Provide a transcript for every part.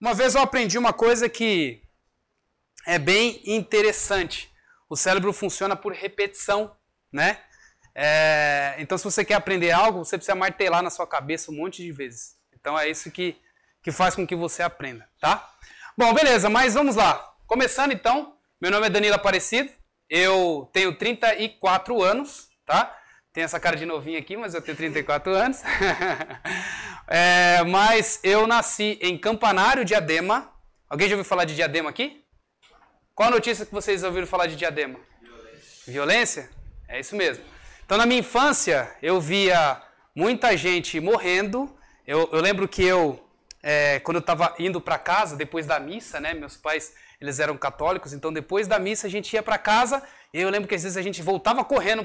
Uma vez eu aprendi uma coisa que é bem interessante. O cérebro funciona por repetição, né? É, então, se você quer aprender algo, você precisa martelar na sua cabeça um monte de vezes. Então, é isso que, que faz com que você aprenda, tá? Bom, beleza, mas vamos lá. Começando então, meu nome é Danilo Aparecido, eu tenho 34 anos, tá? Tem essa cara de novinho aqui, mas eu tenho 34 anos. É, mas eu nasci em Campanário, Diadema. Alguém já ouviu falar de Diadema aqui? Qual a notícia que vocês ouviram falar de Diadema? Violência. Violência? É isso mesmo. Então, na minha infância, eu via muita gente morrendo. Eu, eu lembro que eu, é, quando eu estava indo para casa, depois da missa, né? Meus pais, eles eram católicos, então depois da missa a gente ia para casa e eu lembro que às vezes a gente voltava correndo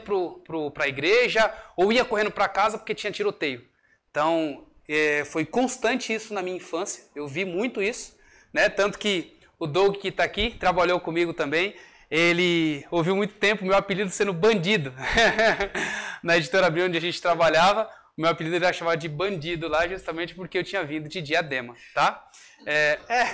para a igreja ou ia correndo para casa porque tinha tiroteio. Então, é, foi constante isso na minha infância, eu vi muito isso, né? Tanto que o Doug que está aqui trabalhou comigo também. Ele ouviu muito tempo meu apelido sendo bandido na editora Abril onde a gente trabalhava. O meu apelido era chamado de bandido lá, justamente porque eu tinha vindo de diadema, tá? É, é,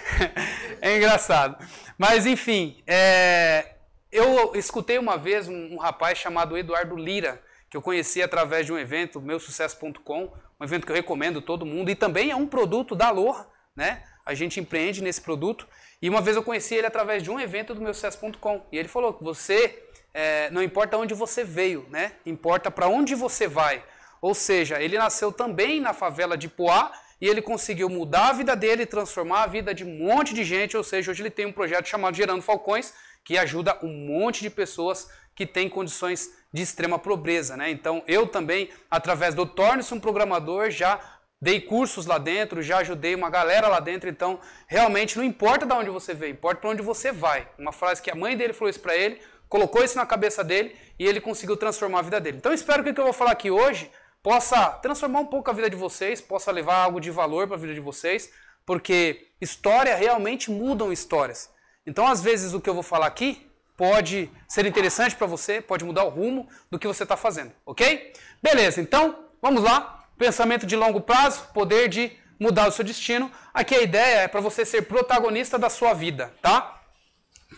é engraçado. Mas, enfim, é, eu escutei uma vez um, um, rapaz chamado Eduardo Lira que eu conheci através de um evento, meusucesso.com, um evento que eu recomendo a todo mundo, e também é um produto da Lor, né? A gente empreende nesse produto. E uma vez eu conheci ele através de um evento do meusucesso.com. E ele falou que você, é, não importa onde você veio, né? Importa para onde você vai. Ou seja, ele nasceu também na favela de Poá e ele conseguiu mudar a vida dele, transformar a vida de um monte de gente. Ou seja, hoje ele tem um projeto chamado Gerando Falcões, que ajuda um monte de pessoas que têm condições de extrema pobreza, né? Então, eu também, através do Torne-se um Programador, já dei cursos lá dentro, já ajudei uma galera lá dentro, então realmente não importa de onde você veio, importa para onde você vai. Uma frase que a mãe dele falou isso para ele, colocou isso na cabeça dele e ele conseguiu transformar a vida dele. Então espero que o que eu vou falar aqui hoje possa transformar um pouco a vida de vocês, possa levar algo de valor para a vida de vocês, porque história realmente mudam histórias. Então às vezes o que eu vou falar aqui pode ser interessante para você, pode mudar o rumo do que você está fazendo, ok? Beleza, então vamos lá. Pensamento de longo prazo, poder de mudar o seu destino. Aqui a ideia é para você ser protagonista da sua vida, tá?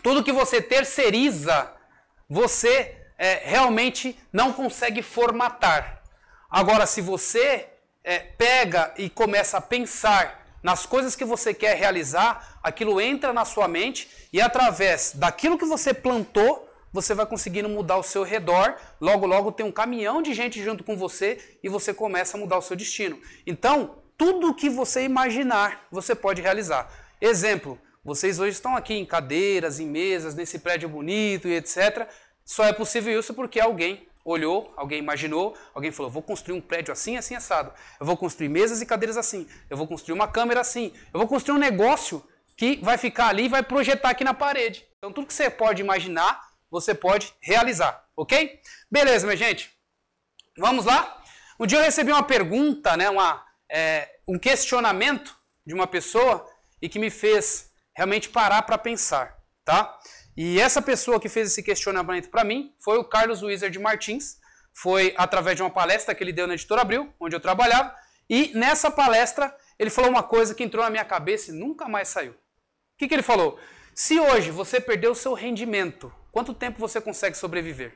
Tudo que você terceiriza, você é, realmente não consegue formatar. Agora, se você é, pega e começa a pensar nas coisas que você quer realizar, aquilo entra na sua mente e através daquilo que você plantou, você vai conseguindo mudar o seu redor. Logo, logo tem um caminhão de gente junto com você e você começa a mudar o seu destino. Então, tudo que você imaginar, você pode realizar. Exemplo, vocês hoje estão aqui em cadeiras, em mesas, nesse prédio bonito e etc. Só é possível isso porque alguém olhou, alguém imaginou, alguém falou: vou construir um prédio assim, assim, assado. Eu vou construir mesas e cadeiras assim. Eu vou construir uma câmera assim. Eu vou construir um negócio que vai ficar ali e vai projetar aqui na parede. Então, tudo que você pode imaginar, você pode realizar, ok? Beleza, minha gente? Vamos lá? Um dia eu recebi uma pergunta, né, uma, é, um questionamento de uma pessoa e que me fez realmente parar para pensar, tá? E essa pessoa que fez esse questionamento para mim foi o Carlos Wizard Martins. Foi através de uma palestra que ele deu na Editora Abril, onde eu trabalhava. E nessa palestra ele falou uma coisa que entrou na minha cabeça e nunca mais saiu. O que, que ele falou? Se hoje você perdeu o seu rendimento, quanto tempo você consegue sobreviver?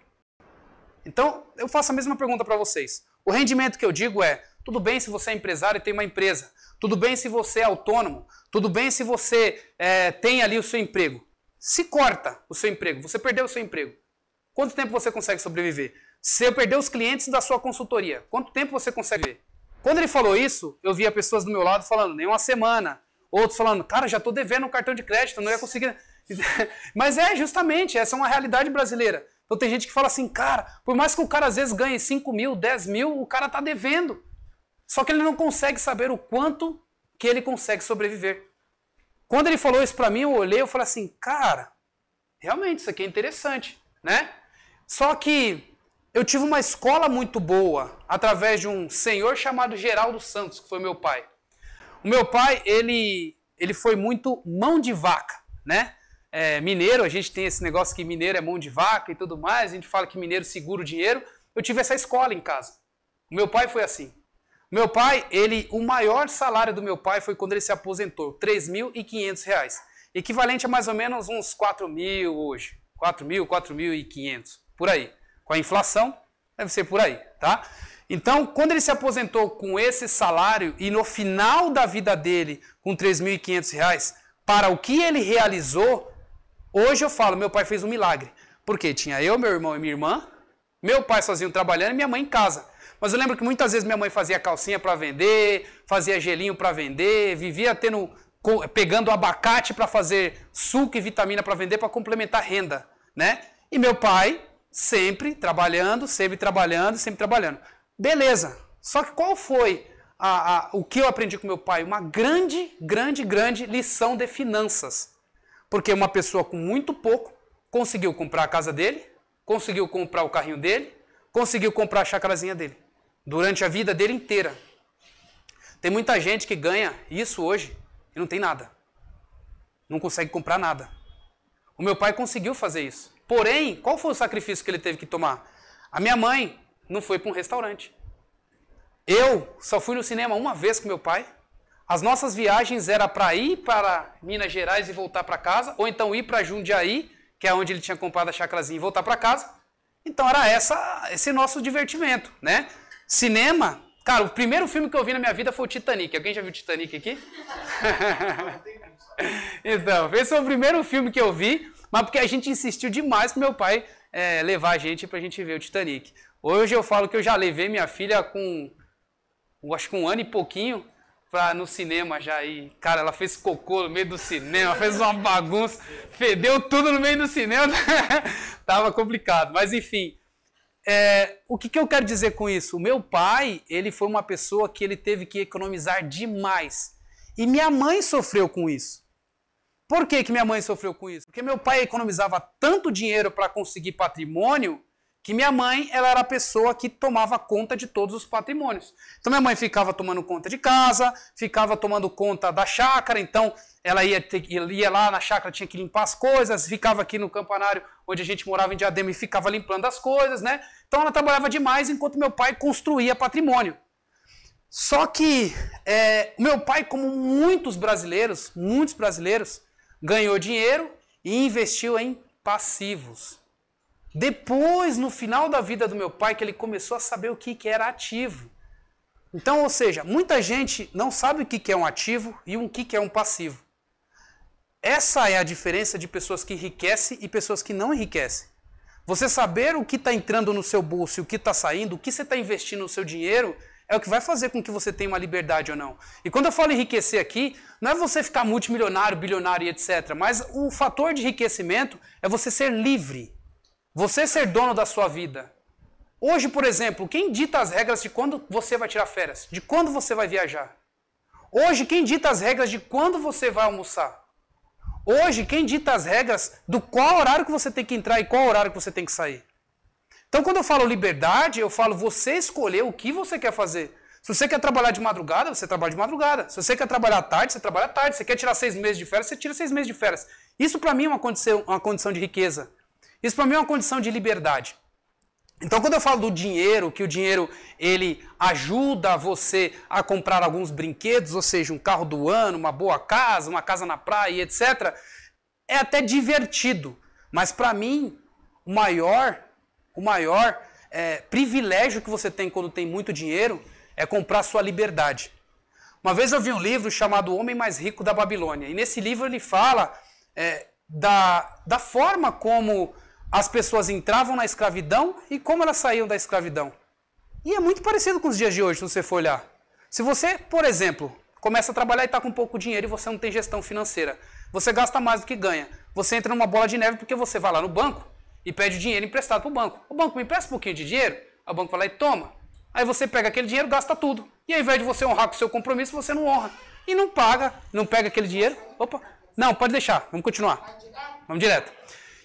Então, eu faço a mesma pergunta para vocês. O rendimento que eu digo é: tudo bem se você é empresário e tem uma empresa, tudo bem se você é autônomo, tudo bem se você é, tem ali o seu emprego. Se corta o seu emprego, você perdeu o seu emprego. Quanto tempo você consegue sobreviver? Se eu perder os clientes da sua consultoria, quanto tempo você consegue viver? Quando ele falou isso, eu via pessoas do meu lado falando, nem uma semana. Outros falando, cara, já estou devendo um cartão de crédito, não ia conseguir. Mas é, justamente, essa é uma realidade brasileira. Então tem gente que fala assim, cara, por mais que o cara às vezes ganhe 5 mil, 10 mil, o cara está devendo. Só que ele não consegue saber o quanto que ele consegue sobreviver. Quando ele falou isso para mim, eu olhei, eu falei assim, cara, realmente isso aqui é interessante, né? Só que eu tive uma escola muito boa através de um senhor chamado Geraldo Santos, que foi meu pai. O meu pai, ele, ele foi muito mão de vaca, né? É, mineiro, a gente tem esse negócio que mineiro é mão de vaca e tudo mais, a gente fala que mineiro segura o dinheiro. Eu tive essa escola em casa. O meu pai foi assim. Meu pai, ele, o maior salário do meu pai foi quando ele se aposentou, R$ 3.500, equivalente a mais ou menos uns R$ mil hoje, R$ mil, R$ 4.500, por aí. Com a inflação, deve ser por aí, tá? Então, quando ele se aposentou com esse salário e no final da vida dele, com R$ 3.500, para o que ele realizou, hoje eu falo, meu pai fez um milagre. Porque tinha eu, meu irmão e minha irmã, meu pai sozinho trabalhando e minha mãe em casa. Mas eu lembro que muitas vezes minha mãe fazia calcinha para vender, fazia gelinho para vender, vivia tendo pegando abacate para fazer suco e vitamina para vender para complementar renda, né? E meu pai sempre trabalhando, sempre trabalhando, sempre trabalhando. Beleza. Só que qual foi a, a, o que eu aprendi com meu pai? Uma grande, grande, grande lição de finanças. Porque uma pessoa com muito pouco conseguiu comprar a casa dele, conseguiu comprar o carrinho dele, conseguiu comprar a chacrazinha dele durante a vida dele inteira. Tem muita gente que ganha isso hoje e não tem nada. Não consegue comprar nada. O meu pai conseguiu fazer isso. Porém, qual foi o sacrifício que ele teve que tomar? A minha mãe não foi para um restaurante. Eu só fui no cinema uma vez com meu pai. As nossas viagens era para ir para Minas Gerais e voltar para casa, ou então ir para Jundiaí, que é onde ele tinha comprado a chacrazinha e voltar para casa. Então era essa esse nosso divertimento, né? Cinema? Cara, o primeiro filme que eu vi na minha vida foi o Titanic. Alguém já viu o Titanic aqui? então, esse foi o primeiro filme que eu vi, mas porque a gente insistiu demais pro meu pai é, levar a gente pra gente ver o Titanic. Hoje eu falo que eu já levei minha filha com, acho que um ano e pouquinho, pra, no cinema já. E, cara, ela fez cocô no meio do cinema, fez uma bagunça, fedeu tudo no meio do cinema. Tava complicado, mas enfim. É, o que, que eu quero dizer com isso? O meu pai, ele foi uma pessoa que ele teve que economizar demais. E minha mãe sofreu com isso. Por que, que minha mãe sofreu com isso? Porque meu pai economizava tanto dinheiro para conseguir patrimônio que minha mãe ela era a pessoa que tomava conta de todos os patrimônios. Então minha mãe ficava tomando conta de casa, ficava tomando conta da chácara, então ela ia, ter, ia lá na chácara, tinha que limpar as coisas, ficava aqui no campanário onde a gente morava em Diadema e ficava limpando as coisas, né? Então ela trabalhava demais enquanto meu pai construía patrimônio. Só que é, meu pai, como muitos brasileiros, muitos brasileiros, ganhou dinheiro e investiu em passivos. Depois, no final da vida do meu pai, que ele começou a saber o que, que era ativo. Então, ou seja, muita gente não sabe o que, que é um ativo e o que, que é um passivo. Essa é a diferença de pessoas que enriquecem e pessoas que não enriquecem. Você saber o que está entrando no seu bolso e o que está saindo, o que você está investindo no seu dinheiro, é o que vai fazer com que você tenha uma liberdade ou não. E quando eu falo enriquecer aqui, não é você ficar multimilionário, bilionário e etc. Mas o fator de enriquecimento é você ser livre. Você ser dono da sua vida. Hoje, por exemplo, quem dita as regras de quando você vai tirar férias? De quando você vai viajar? Hoje, quem dita as regras de quando você vai almoçar? Hoje, quem dita as regras do qual horário que você tem que entrar e qual horário que você tem que sair? Então, quando eu falo liberdade, eu falo você escolher o que você quer fazer. Se você quer trabalhar de madrugada, você trabalha de madrugada. Se você quer trabalhar à tarde, você trabalha à tarde. Se você quer tirar seis meses de férias, você tira seis meses de férias. Isso, para mim, é uma condição, uma condição de riqueza. Isso para mim é uma condição de liberdade. Então, quando eu falo do dinheiro, que o dinheiro ele ajuda você a comprar alguns brinquedos, ou seja, um carro do ano, uma boa casa, uma casa na praia, etc., é até divertido. Mas para mim, o maior, o maior é, privilégio que você tem quando tem muito dinheiro é comprar sua liberdade. Uma vez eu vi um livro chamado O Homem Mais Rico da Babilônia, e nesse livro ele fala é, da, da forma como as pessoas entravam na escravidão e como elas saíam da escravidão. E é muito parecido com os dias de hoje, se você for olhar. Se você, por exemplo, começa a trabalhar e está com pouco dinheiro e você não tem gestão financeira, você gasta mais do que ganha. Você entra numa bola de neve porque você vai lá no banco e pede dinheiro emprestado para o banco. O banco me empresta um pouquinho de dinheiro, o banco vai lá e toma. Aí você pega aquele dinheiro, gasta tudo. E ao invés de você honrar com o seu compromisso, você não honra. E não paga, não pega aquele dinheiro. Opa, não, pode deixar, vamos continuar. Vamos direto.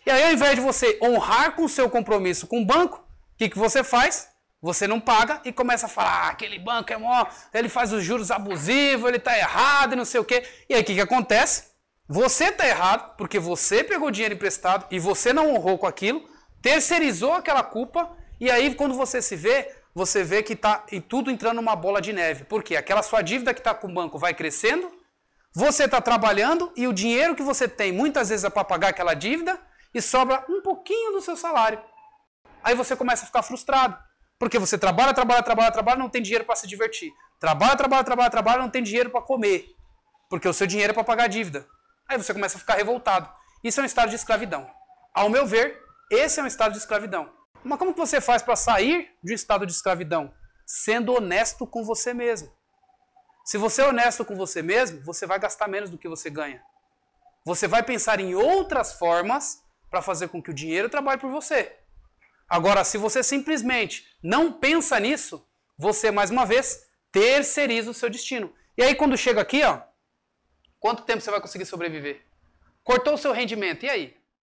E aí, ao invés de você honrar com o seu compromisso com o banco, o que, que você faz? Você não paga e começa a falar: ah, aquele banco é mó, ele faz os juros abusivos, ele está errado e não sei o quê. E aí, o que, que acontece? Você está errado porque você pegou dinheiro emprestado e você não honrou com aquilo, terceirizou aquela culpa e aí, quando você se vê, você vê que está tudo entrando numa bola de neve. Porque aquela sua dívida que está com o banco vai crescendo, você está trabalhando e o dinheiro que você tem muitas vezes é para pagar aquela dívida e sobra um pouquinho do seu salário. Aí você começa a ficar frustrado, porque você trabalha, trabalha, trabalha, trabalha, não tem dinheiro para se divertir. Trabalha, trabalha, trabalha, trabalha, não tem dinheiro para comer, porque o seu dinheiro é para pagar a dívida. Aí você começa a ficar revoltado. Isso é um estado de escravidão. Ao meu ver, esse é um estado de escravidão. Mas como que você faz para sair de um estado de escravidão? Sendo honesto com você mesmo. Se você é honesto com você mesmo, você vai gastar menos do que você ganha. Você vai pensar em outras formas para fazer com que o dinheiro trabalhe por você. Agora, se você simplesmente não pensa nisso, você, mais uma vez, terceiriza o seu destino. E aí, quando chega aqui, ó, quanto tempo você vai conseguir sobreviver? Cortou o seu rendimento, e aí?